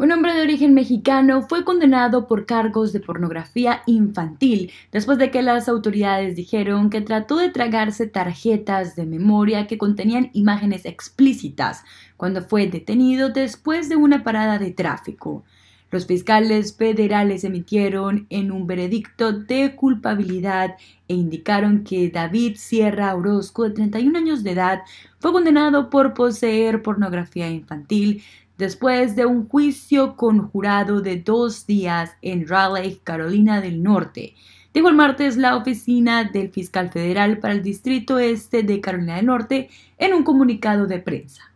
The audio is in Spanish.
Un hombre de origen mexicano fue condenado por cargos de pornografía infantil después de que las autoridades dijeron que trató de tragarse tarjetas de memoria que contenían imágenes explícitas cuando fue detenido después de una parada de tráfico. Los fiscales federales emitieron en un veredicto de culpabilidad e indicaron que David Sierra Orozco, de 31 años de edad, fue condenado por poseer pornografía infantil después de un juicio conjurado de dos días en Raleigh, Carolina del Norte. Dijo el martes la oficina del fiscal federal para el Distrito Este de Carolina del Norte en un comunicado de prensa.